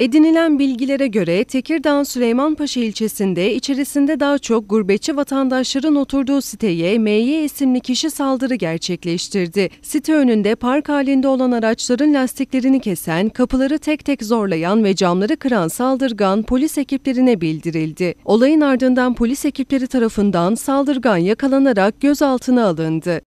Edinilen bilgilere göre Tekirdağ Süleymanpaşa ilçesinde içerisinde daha çok gurbetçi vatandaşların oturduğu siteye MY isimli kişi saldırı gerçekleştirdi. Site önünde park halinde olan araçların lastiklerini kesen, kapıları tek tek zorlayan ve camları kıran saldırgan polis ekiplerine bildirildi. Olayın ardından polis ekipleri tarafından saldırgan yakalanarak gözaltına alındı.